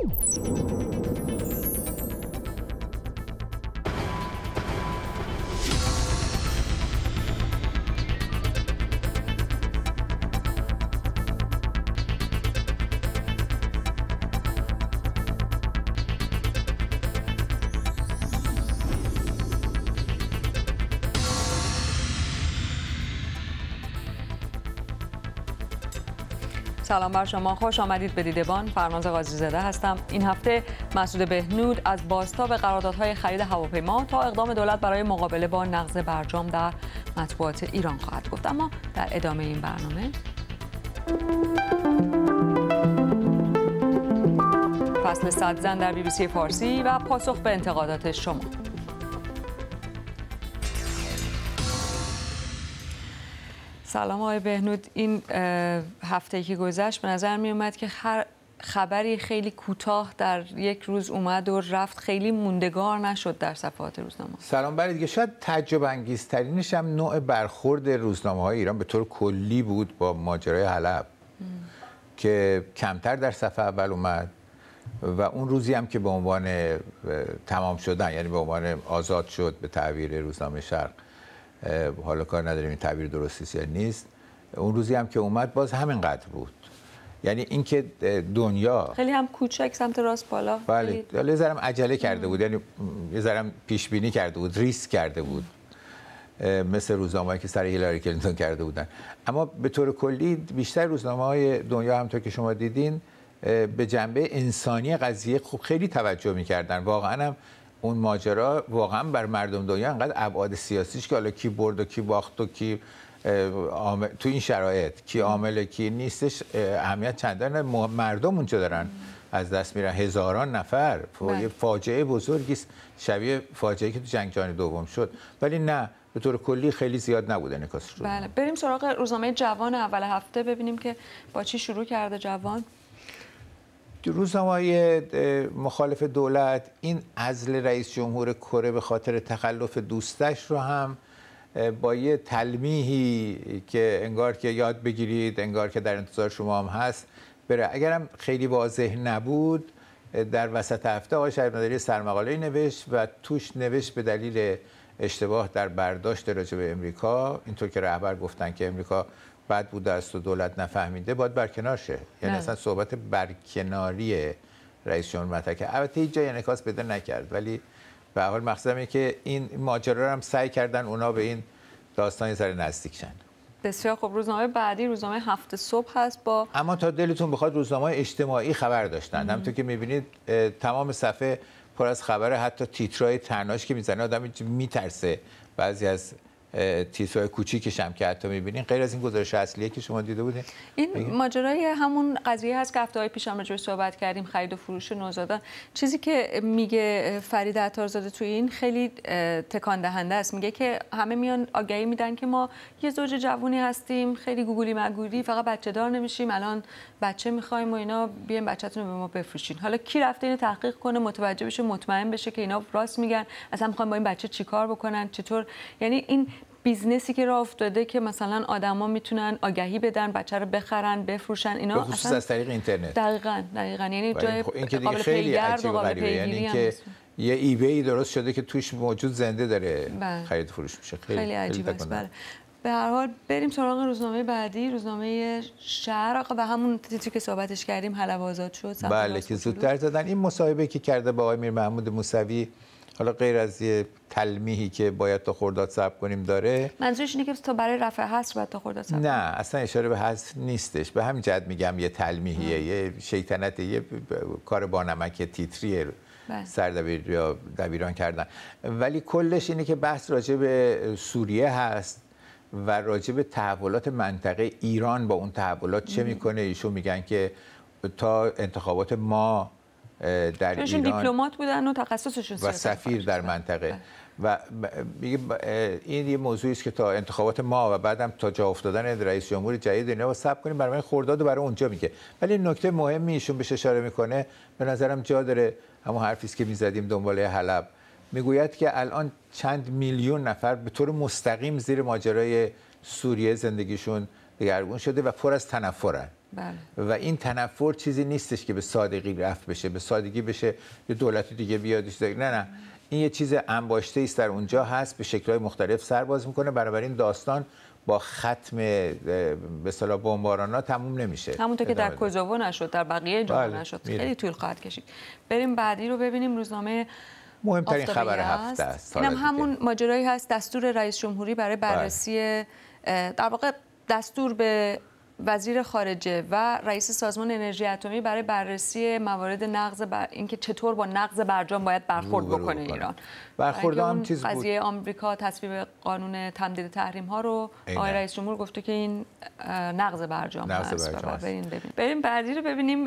Thank you. سلام بر شما خوش آمدید به دیدبان فرناز قاضی زده هستم این هفته مسعود بهنود از به قراردادهای خرید هواپیما تا اقدام دولت برای مقابله با نقض برجام در مطبوعات ایران خواهد گفت اما در ادامه این برنامه فصل صد زن در بی بی سی فارسی و پاسخ به انتقادات شما سلام آقای بهنود این هفته که گذشت به نظر می اومد که هر خبری خیلی کوتاه در یک روز اومد و رفت خیلی موندگار نشد در صفحات روزنامه سلام برای دیگه شاید تعجب انگیزترینش هم نوع برخورد روزنامه های ایران به طور کلی بود با ماجرای حلب که کمتر در صفحه اول اومد و اون روزی هم که به عنوان تمام شدن یعنی به عنوان آزاد شد به تعبیر روزنامه شرق حالا کار نداریم این تعبیر درستی یا نیست اون روزی هم که اومد باز همینقدر بود یعنی اینکه دنیا خیلی هم کوچک سمت راست بالا بله یه ذرم عجله کرده بود یعنی یه پیش بینی کرده بود ریس کرده بود مثل روزنامه که سر هیلاری کلینتون کرده بودن اما به طور کلی بیشتر روزنامه های دنیا تا که شما دیدین به جنبه انسانی قضیه خیلی توجه می‌کردن واقعا هم اون ماجرا واقعا بر مردم دنیا انقدر ابعاد سیاسیش که حالا کی برد و کی باخت و کی تو این شرایط کی عامل کی نیستش اهمیت چندان مردم اونجا دارن از دست میرن هزاران نفر بله. یه فاجعه بزرگی شبیه فاجعه که تو جنگ جهانی دوم شد ولی نه به طور کلی خیلی زیاد نبوده انعکاسش بله بریم سراغ روزنامه جوان اول هفته ببینیم که با چی شروع کرده جوان روزنامه مخالف دولت این عزل رئیس جمهور کره به خاطر تخلف دوستش رو هم با یه تلمیحی که انگار که یاد بگیرید انگار که در انتظار شما هم هست بره اگرم خیلی واضح نبود در وسط هفته آقای مداری سرمقاله نوشت و توش نوشت به دلیل اشتباه در برداشت راجع به امریکا اینطور که رهبر گفتن که امریکا بعد بوده است و دولت نفهمیده باید برکنار شه یعنی بله. اصلا صحبت برکناری رئیس جمهور متکه البته هیچ جای انعکاس پیدا نکرد ولی به حال مقصدم که این ماجرا هم سعی کردن اونا به این داستانی سر نزدیک شن بسیار خب روزنامه بعدی روزنامه هفته صبح هست با اما تا دلتون بخواد روزنامه اجتماعی خبر داشتن همونطور که میبینید تمام صفحه پر از خبر حتی تیترای تناش که میزنه آدم میترسه بعضی از تیترهای کوچیکش هم که حتی می‌بینین غیر از این گزارش اصلیه که شما دیده بودین این ماجرای همون قضیه هست که های پیش هم صحبت کردیم خرید و فروش نوزادان چیزی که میگه فرید عطارزاده توی این خیلی تکان دهنده است میگه که همه میان آگهی میدن که ما یه زوج جوونی هستیم خیلی گوگلی مگوری فقط بچه دار نمیشیم الان بچه میخوایم و اینا بیایم بچه‌تون رو به ما بفروشین حالا کی رفته اینو تحقیق کنه متوجه بشه مطمئن بشه که اینا راست میگن اصلا میخوان با این بچه چیکار بکنن چطور یعنی این بیزنسی که راه افتاده که مثلا آدما میتونن آگهی بدن بچه رو بخرن بفروشن اینا خصوص از طریق اینترنت دقیقاً دقیقاً یعنی جای خب که خیلی عجیب و غریبه یعنی که یه ای بی درست شده که توش موجود زنده داره بله. خرید فروش میشه خیلی, خیلی عجیب است بله به هر حال بریم سراغ روزنامه بعدی روزنامه شهر و همون تیتری که صحبتش کردیم حلب آزاد شد بله که زودتر زدن این مصاحبه که کرده با آقای میر محمود موسوی حالا غیر از یه تلمیحی که باید تا خرداد ثبت کنیم داره منظورش اینه که تو برای رفع حذف باید تا خرداد نه اصلا اشاره به حذف نیستش به همین جد میگم یه تلمیحیه یه شیطنت یه کار با نمک تیتریه بله. سردبیر یا دبیران کردن ولی کلش اینه که بحث راجع به سوریه هست و راجع به تحولات منطقه ایران با اون تحولات چه میکنه ایشون میگن که تا انتخابات ما در ایران دیپلمات بودن و تخصصشون و سفیر در بله. منطقه بله. و این یه موضوعی است که تا انتخابات ما و بعدم تا جا افتادن رئیس جمهور جدید اینا با کنیم برای خرداد و برای اونجا میگه ولی نکته مهمی ایشون بهش اشاره میکنه به نظرم جا داره همون حرفی است که میزدیم دنباله حلب میگوید که الان چند میلیون نفر به طور مستقیم زیر ماجرای سوریه زندگیشون دگرگون شده و پر از تنفرن بله. و این تنفر چیزی نیستش که به سادگی رفت بشه به سادگی بشه یه دولت دیگه بیادش دیگه. نه نه این یه چیز انباشته است در اونجا هست به شکل‌های مختلف سرباز میکنه این داستان با ختم به اصطلاح بمبارانا تموم نمیشه همونطور که در کوزوو نشد در بقیه جا بله. نشد خیلی طول خواهد کشید بریم بعدی رو ببینیم روزنامه مهمترین خبر هفته است اینم همون ماجرایی هست دستور رئیس جمهوری برای بله. بررسی بله. در واقع دستور به وزیر خارجه و رئیس سازمان انرژی اتمی برای بررسی موارد نقض بر... اینکه چطور با نقض برجام باید برخورد بکنه ایران برخورد هم چیز بود قضیه آمریکا تصویب قانون تمدید تحریم ها رو آقای رئیس جمهور گفته که این نقض برجام نقض بریم ببینیم بریم بعدی رو ببینیم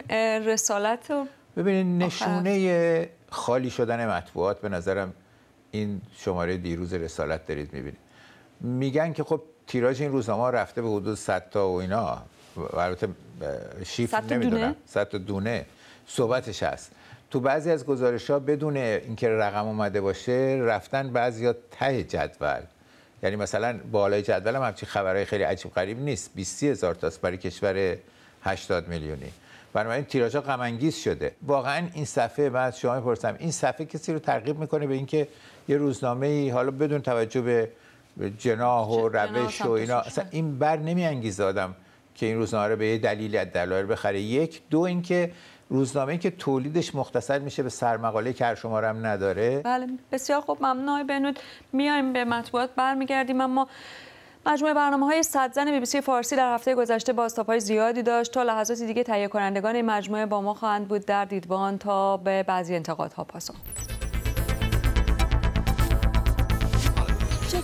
رسالت رو ببینید نشونه خالی شدن مطبوعات به نظرم این شماره دیروز رسالت دارید میبینید میگن که خب تیراژ این روزنامه رفته به حدود 100 تا و اینا البته شیف نمیدونم 100 تا دونه صحبتش هست تو بعضی از گزارش ها بدون اینکه رقم اومده باشه رفتن بعضی ها ته جدول یعنی مثلا بالای جدول هم همچین خبرهای خیلی عجیب غریب نیست 20 هزار تاست برای کشور 80 میلیونی بنابراین تیراژ ها غم شده واقعا این صفحه بعد شما میپرسم این صفحه کسی رو ترغیب میکنه به اینکه یه روزنامه ای حالا بدون توجه به جناح و روش و اینا اصلا این بر نمیانگیزه آدم که این روزنامه رو به یه دلیل از دلایل بخره یک دو اینکه روزنامه که تولیدش مختصر میشه به سرمقاله که هر هم نداره بله بسیار خوب ممنون بنود میایم به مطبوعات برمیگردیم اما مجموعه برنامه های صد زن بی بی سی فارسی در هفته گذشته بازتاب های زیادی داشت تا لحظاتی دیگه تهیه کنندگان مجموعه با ما خواهند بود در دیدبان تا به بعضی انتقادها پاسخ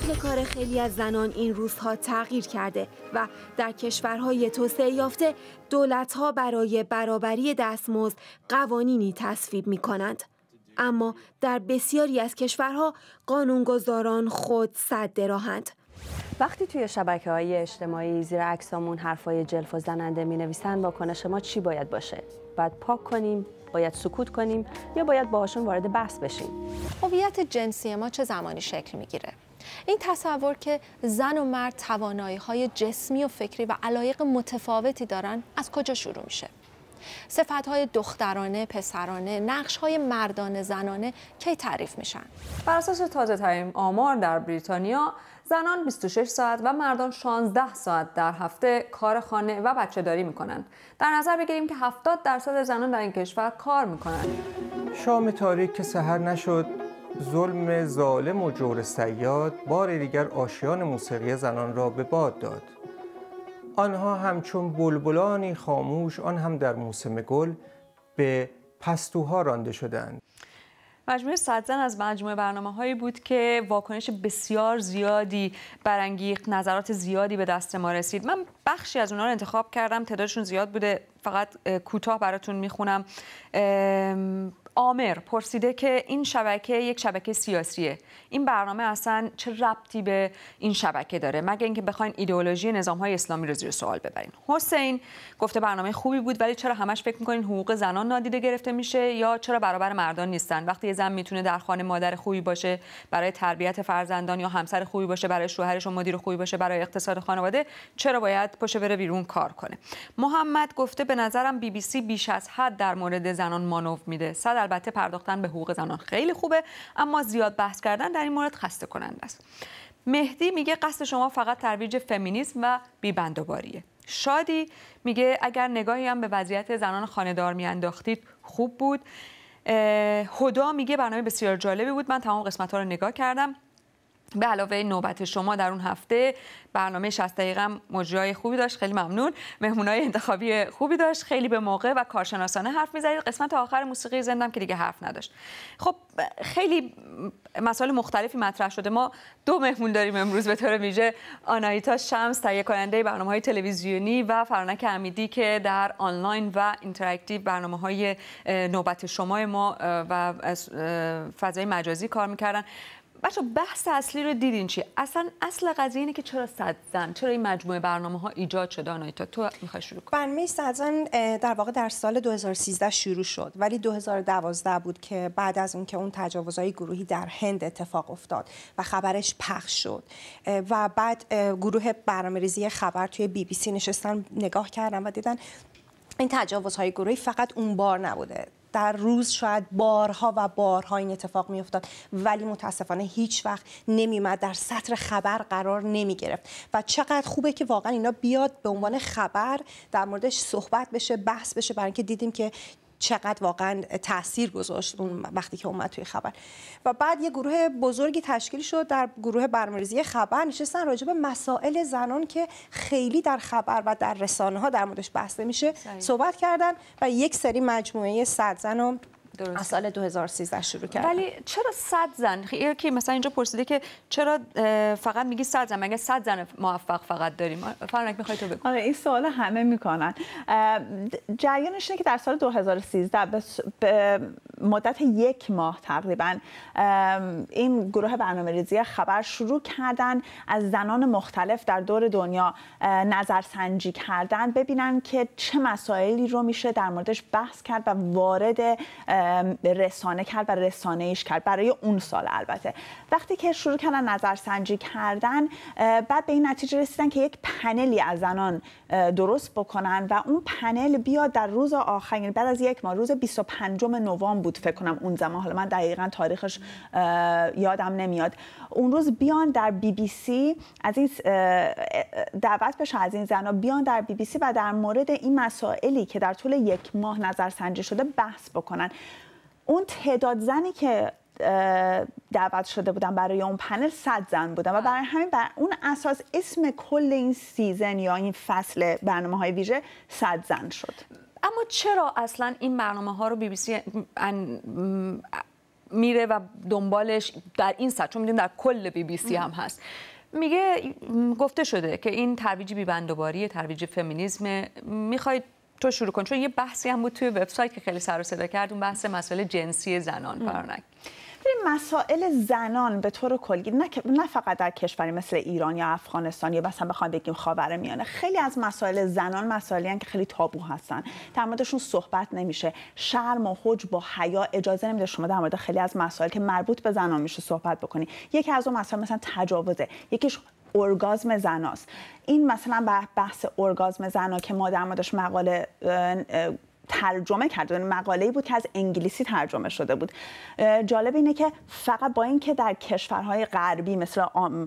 شکل کار خیلی از زنان این روزها تغییر کرده و در کشورهای توسعه یافته دولتها برای برابری دستمزد قوانینی تصویب می کنند. اما در بسیاری از کشورها قانونگذاران خود صد راهند. وقتی توی شبکه های اجتماعی زیر عکسامون حرفای جلف و زننده می نویسن واکنش ما چی باید باشه؟ باید پاک کنیم باید سکوت کنیم یا باید باهاشون وارد بحث بشیم هویت جنسی ما چه زمانی شکل میگیره این تصور که زن و مرد توانایی های جسمی و فکری و علایق متفاوتی دارن از کجا شروع میشه؟ صفت های دخترانه، پسرانه، نقش های مردانه، زنانه کی تعریف میشن؟ بر اساس تازه آمار در بریتانیا، زنان 26 ساعت و مردان 16 ساعت در هفته کار خانه و بچه داری میکنن. در نظر بگیریم که 70 درصد زنان در این کشور کار میکنن. شام تاریک که سهر نشد، ظلم ظالم و جور سیاد بار دیگر آشیان موسیقی زنان را به باد داد آنها همچون بلبلانی خاموش آن هم در موسم گل به پستوها رانده شدند مجموعه صدزن از مجموعه برنامه هایی بود که واکنش بسیار زیادی برانگیخت نظرات زیادی به دست ما رسید من بخشی از اونها رو انتخاب کردم تعدادشون زیاد بوده فقط کوتاه براتون میخونم آمر پرسیده که این شبکه یک شبکه سیاسیه این برنامه اصلا چه ربطی به این شبکه داره مگه اینکه بخواین ایدئولوژی نظام های اسلامی رو زیر سوال ببرین حسین گفته برنامه خوبی بود ولی چرا همش فکر میکنین حقوق زنان نادیده گرفته میشه یا چرا برابر مردان نیستن وقتی یه زن میتونه در خانه مادر خوبی باشه برای تربیت فرزندان یا همسر خوبی باشه برای شوهرش و مدیر خوبی باشه برای اقتصاد خانواده چرا باید پشت بره بیرون کار کنه محمد گفته به نظرم بی بی سی بیش از حد در مورد زنان مانوف میده البته پرداختن به حقوق زنان خیلی خوبه اما زیاد بحث کردن در این مورد خسته کننده است مهدی میگه قصد شما فقط ترویج فمینیسم و بیبندوباریه شادی میگه اگر نگاهی هم به وضعیت زنان خاندار میانداختید خوب بود هدا میگه برنامه بسیار جالبی بود من تمام قسمت ها رو نگاه کردم به علاوه نوبت شما در اون هفته برنامه 60 دقیقه مجرای خوبی داشت خیلی ممنون مهمونای انتخابی خوبی داشت خیلی به موقع و کارشناسانه حرف می‌زدید قسمت آخر موسیقی زندم که دیگه حرف نداشت خب خیلی مسائل مختلفی مطرح شده ما دو مهمون داریم امروز به طور ویژه آنایتا شمس تهیه کننده برنامه های تلویزیونی و فرانک امیدی که در آنلاین و اینتراکتیو برنامه نوبت شما ما و فضای مجازی کار میکردن بچه بحث اصلی رو دیدین چی اصلا اصل قضیه اینه که چرا صد چرا این مجموعه برنامه ها ایجاد شد آنایتا تو میخوای شروع کن برنامه صد در واقع در سال 2013 شروع شد ولی 2012 بود که بعد از اون که اون تجاوزهای گروهی در هند اتفاق افتاد و خبرش پخش شد و بعد گروه برنامه ریزی خبر توی بی بی سی نشستن نگاه کردن و دیدن این تجاوزهای گروهی فقط اون بار نبوده در روز شاید بارها و بارها این اتفاق میافتاد ولی متاسفانه هیچ وقت نمیمد در سطر خبر قرار نمی گرفت و چقدر خوبه که واقعا اینا بیاد به عنوان خبر در موردش صحبت بشه بحث بشه برای اینکه دیدیم که چقدر واقعا تاثیر گذاشت اون وقتی که اومد توی خبر و بعد یه گروه بزرگی تشکیل شد در گروه برنامه‌ریزی خبر نشستن راجع به مسائل زنان که خیلی در خبر و در رسانه ها در موردش بحث میشه صحبت کردن و یک سری مجموعه 100 زن درست. از سال 2013 شروع کرد. ولی چرا 100 زن خب، یکی مثلا اینجا پرسیده که چرا فقط میگی 100 زن مگه 100 زن موفق فقط داریم فرانک میخوای تو بگو آره این سوال همه میکنن جریانش اینه که در سال 2013 به مدت یک ماه تقریبا این گروه برنامه خبر شروع کردن از زنان مختلف در دور دنیا نظرسنجی کردن ببینن که چه مسائلی رو میشه در موردش بحث کرد و وارد رسانه کرد و رسانه ایش کرد برای اون سال البته وقتی که شروع کردن نظرسنجی کردن بعد به این نتیجه رسیدن که یک پنلی از زنان درست بکنن و اون پنل بیاد در روز آخر یعنی بعد از یک ماه روز 25 نوامبر بود فکر کنم اون زمان حالا من دقیقا تاریخش یادم نمیاد اون روز بیان در بی بی سی از این دعوت بشه از این زنان بیان در بی بی سی و در مورد این مسائلی که در طول یک ماه نظرسنجی شده بحث بکنن اون تعداد زنی که دعوت شده بودم برای اون پنل صد زن بودم و بله. برای همین بر اون اساس اسم کل این سیزن یا این فصل برنامه های ویژه صد زن شد اما چرا اصلا این برنامه ها رو بی بی سی میره و دنبالش در این سطح چون میدونیم در کل بی بی سی هم هست میگه گفته شده که این ترویج بیبندوباری ترویج فمینیزمه میخواید تو شروع کن چون یه بحثی هم بود توی وبسایت که خیلی سر و صدا کرد اون بحث مسئله جنسی زنان فرانک مسائل زنان به طور کلی نه, نه فقط در کشوری مثل ایران یا افغانستان یا مثلا بخوام بگیم خاورمیانه میانه خیلی از مسائل زنان مسائلی که خیلی تابو هستن در موردشون صحبت نمیشه شرم و حج با حیا اجازه نمیده شما در مورد خیلی از مسائل که مربوط به زنان میشه صحبت بکنی یکی از اون مسائل مثلا تجاوزه یکیش ارگازم زناست این مثلا بحث ارگازم زنا که ما در موردش مقاله ترجمه کرده یعنی مقاله بود که از انگلیسی ترجمه شده بود جالب اینه که فقط با اینکه در کشورهای غربی مثل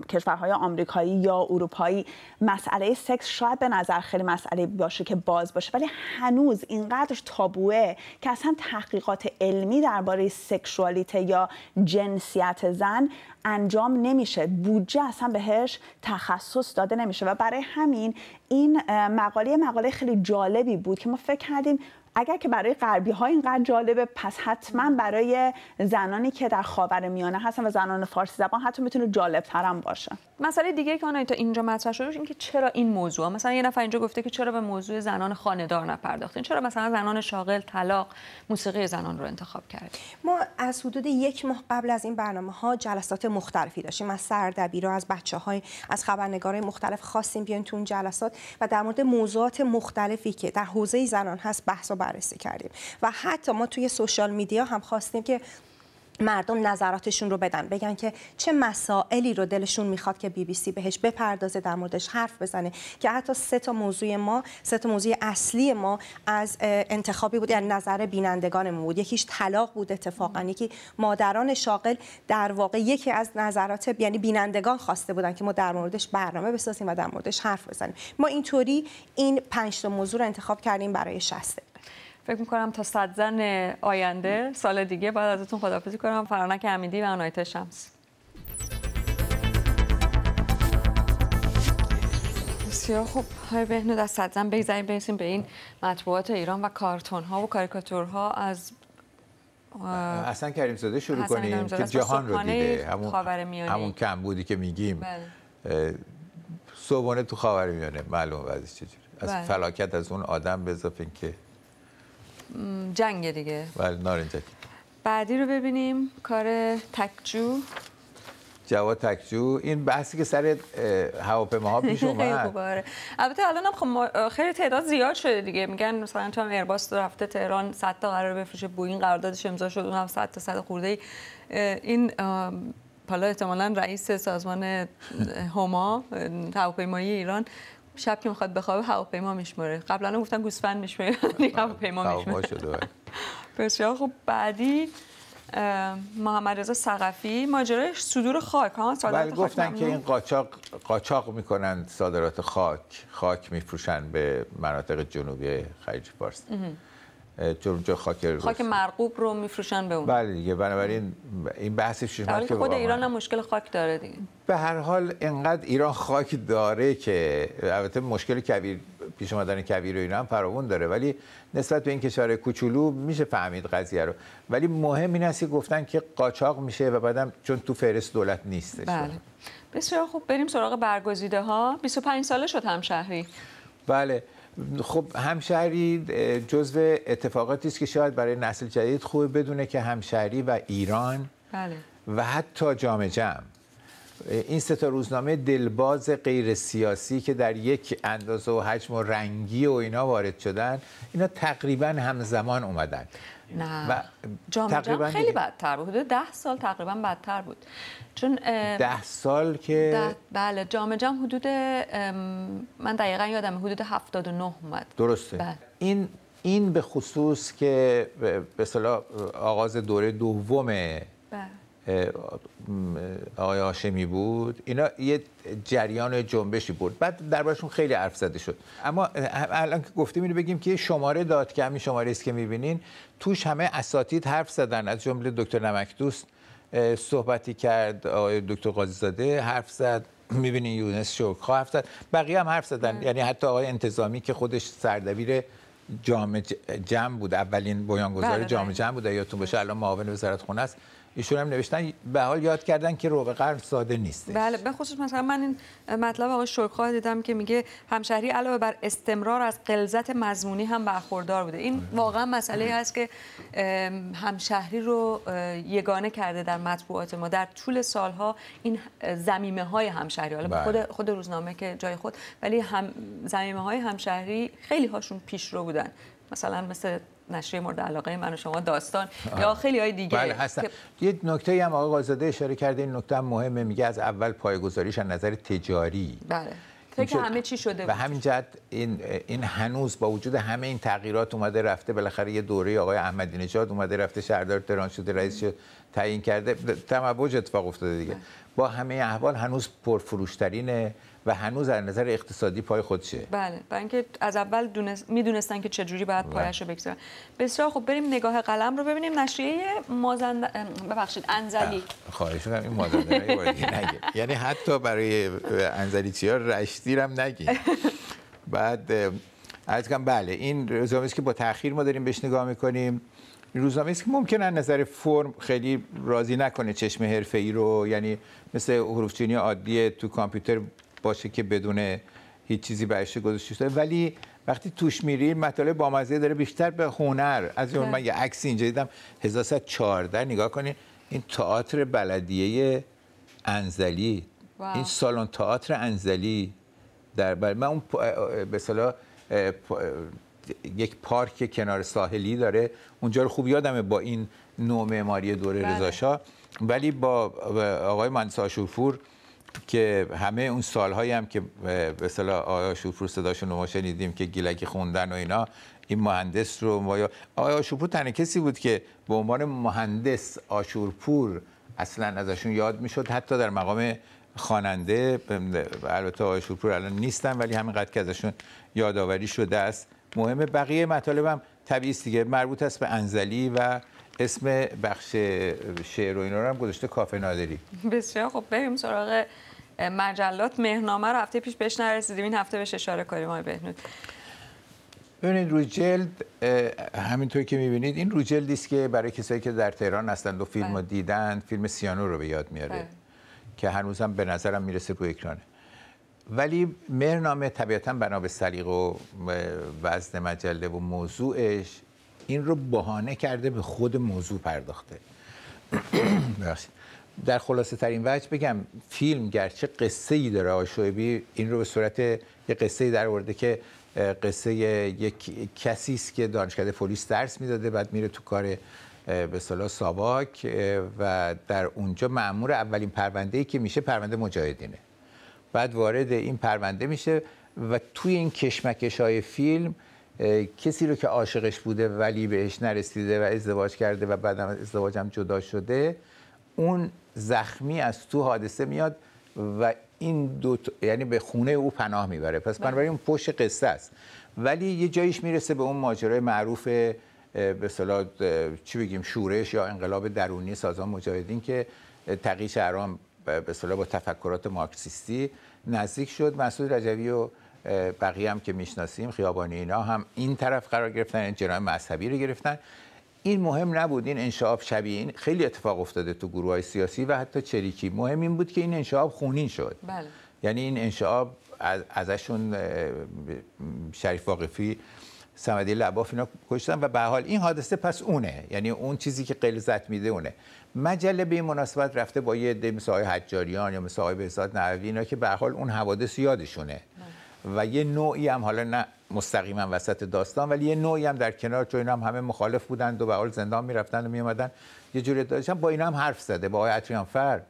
کشورهای آمریکایی یا اروپایی مسئله سکس شاید به نظر خیلی مسئله باشه که باز باشه ولی هنوز اینقدر تابوه که اصلا تحقیقات علمی درباره سکشوالیته یا جنسیت زن انجام نمیشه بودجه اصلا بهش تخصص داده نمیشه و برای همین این مقاله مقاله خیلی جالبی بود که ما فکر کردیم اگر که برای غربی ها اینقدر جالبه پس حتما برای زنانی که در خاور میانه هستن و زنان فارسی زبان حتی میتونه جالب ترم باشه مسئله دیگه که اونایی تا اینجا مطرح شده این که چرا این موضوع مثلا یه نفر اینجا گفته که چرا به موضوع زنان خانه‌دار نپرداختین چرا مثلا زنان شاغل طلاق موسیقی زنان رو انتخاب کرد ما از حدود یک ماه قبل از این برنامه ها جلسات مختلفی داشتیم از سردبیر از بچه های از خبرنگارای مختلف خواستیم بیان تو اون جلسات و در مورد موضوعات مختلفی که در حوزه زنان هست بحث و کردیم و حتی ما توی سوشال میدیا هم خواستیم که مردم نظراتشون رو بدن بگن که چه مسائلی رو دلشون میخواد که بی بی سی بهش بپردازه در موردش حرف بزنه که حتی سه تا موضوع ما سه تا موضوع اصلی ما از انتخابی بود یعنی نظر بینندگانمون بود یکیش طلاق بود اتفاقا یکی مادران شاغل در واقع یکی از نظرات یعنی بینندگان خواسته بودن که ما در موردش برنامه بسازیم و در موردش حرف بزنیم ما اینطوری این پنج تا موضوع رو انتخاب کردیم برای شسته فکر میکنم تا صد زن آینده سال دیگه باید ازتون خدافزی کنم فرانک امیدی و انایت شمس بسیار خوب های بهنو از صد زن بگذاریم برسیم به این مطبوعات ایران و کارتون ها و کاریکاتورها از اصلا کریم زاده شروع کنیم که جهان رو دیده همون, همون کم بودی که میگیم بله. صبحانه تو میانه معلوم وضعی چجور از بله. فلاکت از اون آدم به اضافه اینکه جنگ دیگه بله بعدی رو ببینیم کار تکجو جواد تکجو این بحثی که سر ها پیش اومد خب، آره. البته الان هم خب خیلی تعداد زیاد شده دیگه میگن مثلا تو ایرباس دو رفته تهران 100 تا قرار بفروشه این قراردادش امضا شد اون هم 100 تا 100 خورده این حالا احتمالا رئیس سازمان هما هواپیمایی ایران شب که میخواد بخواب هواپیما میشموره قبلا گفتن گوسفند میشموره بله، هواپیما میشموره بله. بسیار خوب بعدی محمد رضا ثقفی ماجرای صدور خاک ها صادرات بله، گفتن که این قاچاق قاچاق میکنن صادرات خاک خاک میفروشن به مناطق جنوبی خلیج فارس تورنتو خاک خاک مرغوب رو میفروشن به اون بله دیگه بنابراین این بحث شما که خود ایران هم مشکل خاک داره دیگه به هر حال اینقدر ایران خاک داره که البته مشکل کبیر پیش آمدن کبیر و اینا هم فراون داره ولی نسبت به این کشور کوچولو میشه فهمید قضیه رو ولی مهم این است که گفتن که قاچاق میشه و بعدم چون تو فرست دولت نیستش بله بسیار خوب بریم سراغ برگزیده ها 25 ساله شد همشهری بله خب همشهری جزو اتفاقاتی است که شاید برای نسل جدید خوب بدونه که همشهری و ایران بله. و حتی جام جمع این سه روزنامه دلباز غیر سیاسی که در یک اندازه و حجم و رنگی و اینا وارد شدن اینا تقریبا همزمان اومدن نه و... جام خیلی بدتر بود حدود ده سال تقریبا بدتر بود چون ده سال که بله جام جام حدود من دقیقا یادم حدود 79 اومد درسته بله. این این به خصوص که به اصطلاح آغاز دوره دومه بله. آقای هاشمی بود اینا یه جریان جنبشی بود بعد دربارشون خیلی حرف زده شد اما الان که گفتیم اینو بگیم که شماره داد همین شماره است که میبینین توش همه اساتید حرف زدن از جمله دکتر نمک دوست صحبتی کرد آقای دکتر قاضی زاده حرف زد میبینین یونس شوک حرف زد بقیه هم حرف زدن بله. یعنی حتی آقای انتظامی که خودش سردبیر جام جمع بود اولین بیانگذار بله، بله. جام جمع بود یادتون باشه الان معاون وزارت خونه است ایشون هم نوشتن به حال یاد کردن که رو به قرن ساده نیست بله به خصوص مثلا من این مطلب آقای شرخا دیدم که میگه همشهری علاوه بر استمرار از قلزت مضمونی هم برخوردار بوده این آره. واقعا مسئله ای هست که همشهری رو یگانه کرده در مطبوعات ما در طول سالها این زمیمه های همشهری حالا بله. خود خود روزنامه که جای خود ولی هم زمیمه های همشهری خیلی هاشون پیشرو بودن مثلا مثل نشریه مورد علاقه من و شما داستان یا خیلی های دیگه بله یه نکته هم آقای قازاده اشاره کرده این نکته هم مهمه میگه از اول پایگزاریش از نظر تجاری بله فکر همه چی شده و همین جد این, این هنوز با وجود همه این تغییرات اومده رفته بالاخره یه دوره آقای احمدی نژاد اومده رفته شهردار تهران شده رئیس تعیین کرده تموج اتفاق افتاده دیگه بله. با همه احوال هنوز پرفروشترین و هنوز از نظر اقتصادی پای خودشه بله برای اینکه از اول دونست... میدونستن که چجوری باید بله. پایش رو بگذارن بسیار خب بریم نگاه قلم رو ببینیم نشریه مازند ببخشید انزلی خواهش می‌کنم این مازندرانی یعنی حتی برای انزلی چیا رشتی هم نگیم. بعد از کم بله این روزنامه که با تاخیر ما داریم بهش نگاه میکنیم روزنامه است که ممکن از نظر فرم خیلی راضی نکنه چشم حرفه ای رو یعنی مثل حروفچینی عادی تو کامپیوتر باشه که بدون هیچ چیزی برش گذاشته شده ولی وقتی توش میری مطالب بامزه داره بیشتر به هنر از اون بله. من یه عکس اینجا دیدم 1314 نگاه کنین این تئاتر بلدیه انزلی این سالن تئاتر انزلی در من اون به یک پارک کنار ساحلی داره اونجا رو خوب یادمه با این نوع معماری دوره بله. رضا ولی با آقای مهندس آشورپور که همه اون سالهایی هم که به اصطلاح آشورپور صداشون رو شنیدیم که گیلکی خوندن و اینا این مهندس رو ما آشورپور تنها کسی بود که به عنوان مهندس آشورپور اصلا ازشون یاد میشد حتی در مقام خواننده البته آقای الان نیستن ولی همینقدر که ازشون یادآوری شده است مهمه بقیه مطالبم طبیعی است دیگه مربوط است به انزلی و اسم بخش شعر و اینا رو هم گذاشته کافه نادری بسیار خب بریم سراغ مجلات مهنامه رو هفته پیش بهش نرسیدیم این هفته بهش اشاره کنیم آقای بهنود ببینید روی جلد همینطور که میبینید این روی جلدی که برای کسایی که در تهران هستند و فیلم رو بله. دیدند فیلم سیانو رو به یاد میاره بله. که هم به نظرم میرسه روی اکرانه ولی مهرنامه طبیعتا بنا به و وزن مجله و موضوعش این رو بهانه کرده به خود موضوع پرداخته در خلاصه ترین وجه بگم فیلم گرچه قصه ای داره آشویبی این رو به صورت یه قصه ای در ورده که قصه یک کسی است که دانشکده پلیس درس میداده بعد میره تو کار به صلاح ساواک و در اونجا معمور اولین پرونده ای که میشه پرونده مجاهدینه بعد وارد این پرونده میشه و توی این کشمکش های فیلم کسی رو که عاشقش بوده ولی بهش نرسیده و ازدواج کرده و بعد ازدواج هم جدا شده اون زخمی از تو حادثه میاد و این دو یعنی به خونه او پناه میبره پس بله. بنابراین اون پشت قصه است ولی یه جایش میرسه به اون ماجرای معروف به چی بگیم شورش یا انقلاب درونی سازمان مجاهدین که تقیش ارام به صلاح با تفکرات مارکسیستی نزدیک شد مسعود رجوی و بقیه هم که میشناسیم خیابانی اینا هم این طرف قرار گرفتن این مذهبی رو گرفتن این مهم نبود این انشعاب شبیه این خیلی اتفاق افتاده تو گروه های سیاسی و حتی چریکی مهم این بود که این انشاب خونین شد بله. یعنی این انشاب از ازشون شریف واقفی سمدی لباف اینا کشتن و به حال این حادثه پس اونه یعنی اون چیزی که قلزت میده اونه مجله به مناسبت رفته با یه عده مثل حجاریان یا مثل آقای بهزاد اینا که به حال اون حوادث یادشونه و یه نوعی هم حالا نه مستقیما وسط داستان ولی یه نوعی هم در کنار چون اینا هم همه مخالف بودند و به حال زندان میرفتن و میومدن یه جوری داشتن با اینا هم حرف زده با آقای فر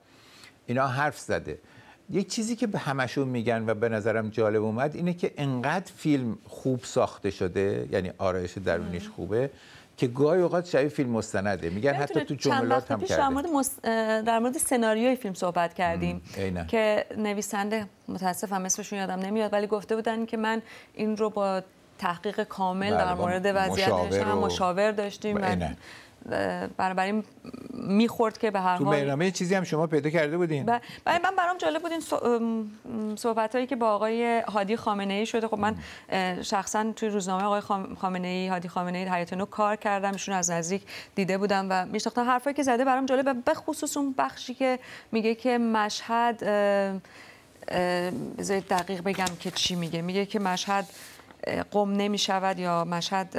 اینا حرف زده یک چیزی که به همشون میگن و به نظرم جالب اومد اینه که انقدر فیلم خوب ساخته شده یعنی آرایش درونیش خوبه که گاهی اوقات شبیه فیلم مستنده میگن حتی تو جملات هم کرده مورد در مورد سناریوی فیلم صحبت کردیم که نویسنده متاسفم اسمشون یادم نمیاد ولی گفته بودن که من این رو با تحقیق کامل بله، در مورد وضعیت مشاور, مشاور داشتیم بنابراین میخورد که به هر حال تو برنامه چیزی هم شما پیدا کرده بودین ب... من برام جالب بود این صحبت هایی که با آقای هادی خامنه ای شده خب من شخصا توی روزنامه آقای خامنه ای هادی خامنه ای حیات نو کار کردم ایشون از نزدیک دیده بودم و میشناختم حرفایی که زده برام جالبه به خصوص اون بخشی که میگه که مشهد بذارید دقیق بگم که چی میگه میگه که مشهد قم نمیشود یا مشهد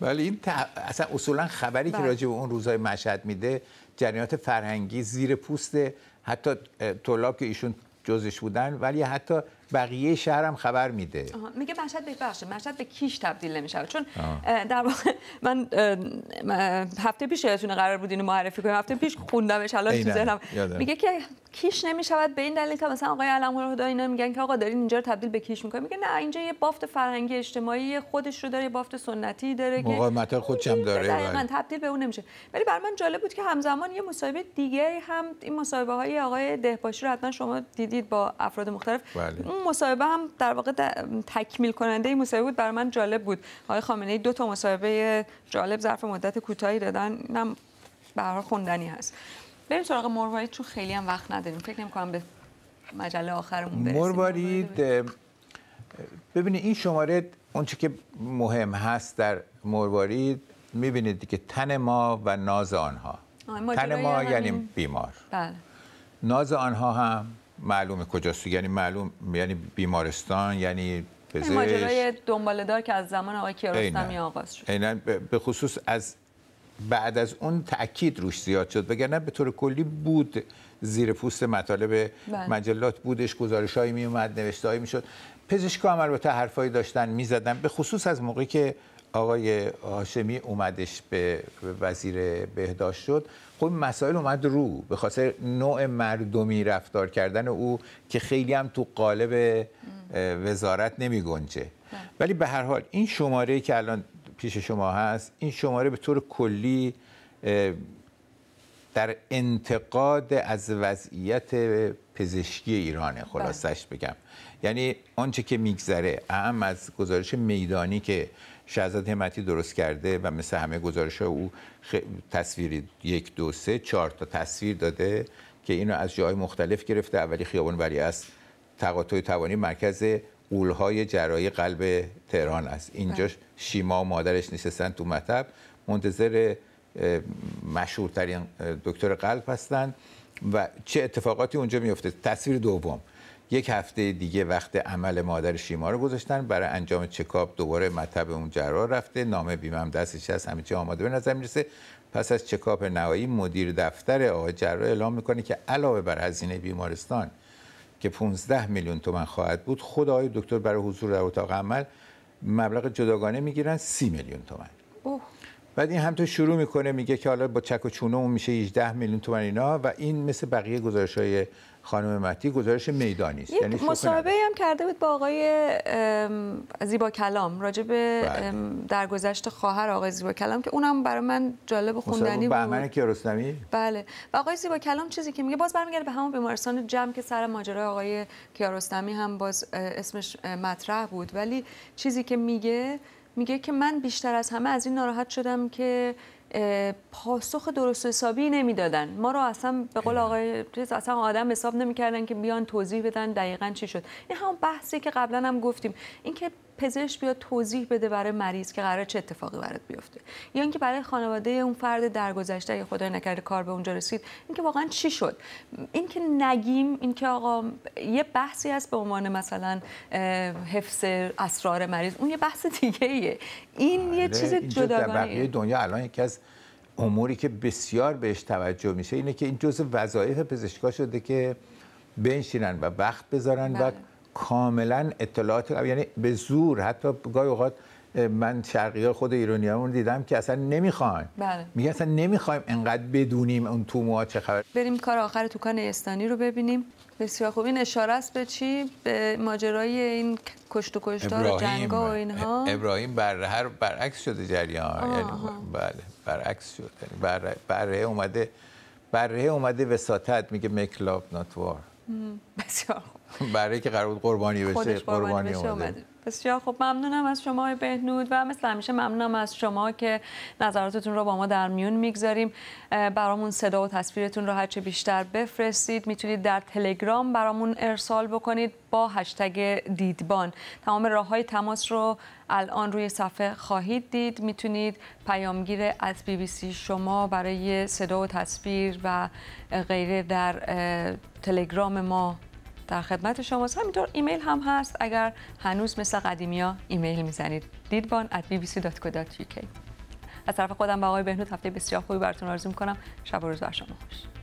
ولی این اصلا اصولا خبری که بله. راجع به اون روزهای مشهد میده جریانات فرهنگی زیر پوست حتی طلاب که ایشون جزش بودن ولی حتی بقیه شهر هم خبر میده میگه مشهد به بخشه مشهد به کیش تبدیل نمیشه چون آه. در واقع من هفته پیش یادتونه قرار بود اینو معرفی کنم هفته پیش خوندمش الان تو میگه که کیش نمیشود به این دلیل که مثلا آقای علم رو اینا میگن که آقا دارین اینجا رو تبدیل به کیش میکنه میگه نه اینجا یه بافت فرهنگی اجتماعی خودش رو داره یه بافت سنتی داره که مقاومت خودش هم داره دقیقاً بله. تبدیل به اون نمیشه ولی بر من جالب بود که همزمان یه مصاحبه دیگه هم این مصاحبه های آقای دهپاشی رو حتما شما دیدید با افراد مختلف بله. اون مصاحبه هم در واقع تکمیل کننده این مصاحبه بود بر من جالب بود آقای خامنه ای دو تا مصاحبه جالب ظرف مدت کوتاهی دادن اینم به خوندنی هست بریم سراغ مروارید چون خیلی هم وقت نداریم فکر نمی کنم به مجله آخرمون برسیم مروارید ببینید این شماره اونچه که مهم هست در مروارید میبینید که تن ما و ناز آنها تن ما یعنی بیمار بله. ناز آنها هم معلومه کجاست یعنی معلوم یعنی بیمارستان یعنی پزشک ماجرای دار که از زمان آقای کیارستمی آغاز شد اینا به خصوص از بعد از اون تاکید روش زیاد شد وگرنه به طور کلی بود زیر پوست مطالب بله. مجلات بودش گزارش هایی می اومد نوشته هایی می شد پزشکا هم البته حرفایی داشتن میزدن به خصوص از موقعی که آقای هاشمی اومدش به وزیر بهداشت شد خب مسائل اومد رو به خاطر نوع مردمی رفتار کردن او که خیلی هم تو قالب وزارت نمی گنجه بله. ولی به هر حال این شماره که الان پیش شما هست این شماره به طور کلی در انتقاد از وضعیت پزشکی ایرانه خلاصش بله. بگم یعنی آنچه که میگذره اهم از گزارش میدانی که شهزاد همتی درست کرده و مثل همه گزارش او تصویری تصویر یک دو سه چهار تا تصویر داده که اینو از جاهای مختلف گرفته اولی خیابان ولی از تقاطع توانی مرکز قولهای جرایی قلب تهران است اینجا بله. شیما و مادرش نشستن تو مطب منتظر مشهورترین دکتر قلب هستند و چه اتفاقاتی اونجا میفته تصویر دوم یک هفته دیگه وقت عمل مادر شیما رو گذاشتن برای انجام چکاپ دوباره مطب اون جرا رفته نامه بیمم دستش هست همه آماده به نظر میرسه پس از چکاپ نهایی مدیر دفتر آقای جراح اعلام میکنه که علاوه بر هزینه بیمارستان که 15 میلیون تومن خواهد بود خود آقای دکتر برای حضور در اتاق عمل مبلغ جداگانه میگیرن 30 میلیون تومن اوه. بعد این همطور شروع میکنه میگه که حالا با چک و چونه اون میشه 18 میلیون تومن اینا و این مثل بقیه گزارش های خانم مهدی گزارش میدانی است یعنی مصاحبه هم کرده بود با آقای زیبا کلام راجع به درگذشت خواهر آقای زیبا کلام که اونم برای من جالب خوندنی بود بهمن کیارستمی بله و آقای زیبا کلام چیزی که میگه باز برمیگرده به همون بیمارستان جمع که سر ماجرای آقای کیارستمی هم باز اسمش مطرح بود ولی چیزی که میگه میگه که من بیشتر از همه از این ناراحت شدم که پاسخ درست حسابی نمیدادن ما رو اصلا به قول آقای اصلا آدم حساب نمیکردن که بیان توضیح بدن دقیقا چی شد این همون بحثی که قبلا هم گفتیم اینکه پزشک بیاد توضیح بده برای مریض که قرار چه اتفاقی برات بیفته یا اینکه برای خانواده اون فرد درگذشته یا خدای نکرده کار به اونجا رسید اینکه واقعا چی شد اینکه نگیم اینکه آقا یه بحثی هست به عنوان مثلا حفظ اسرار مریض اون یه بحث دیگه این یه بله، چیز جداگانه دنیا الان یکی از اموری که بسیار بهش توجه میشه اینه که این جزء وظایف پزشکا شده که بنشینن و وقت بذارن و بله. کاملا اطلاعات یعنی به زور حتی گاهی اوقات من شرقی خود ایرانی ایرانیامون دیدم که اصلا نمیخوایم بله. میگه اصلا نمیخوایم انقدر بدونیم اون تو موها چه خبر بریم کار آخر توکان استانی رو ببینیم بسیار خوب این اشاره است به چی به ماجرای این کشت و کشتار و جنگا و اینها ابراهیم بر هر برعکس شده جریان یعنی بله برعکس شده یعنی بر بره اومده بره اومده وساطت میگه مکلاب ناتوار بسیار خوب برای که قرار بود قربانی بشه خودش قربانی, بشه اومده. بسیار خب ممنونم از شما بهنود و مثل همیشه ممنونم از شما که نظراتتون رو با ما در میون میگذاریم برامون صدا و تصویرتون رو هرچه بیشتر بفرستید میتونید در تلگرام برامون ارسال بکنید با هشتگ دیدبان تمام راه های تماس رو الان روی صفحه خواهید دید میتونید پیامگیر از بی بی سی شما برای صدا و تصویر و غیره در تلگرام ما در خدمت شماست همینطور ایمیل هم هست اگر هنوز مثل قدیمیا ایمیل میزنید دیدبان at bbc.co.uk از طرف خودم به آقای بهنود هفته بسیار خوبی براتون آرزو میکنم شب و روز بر شما خوش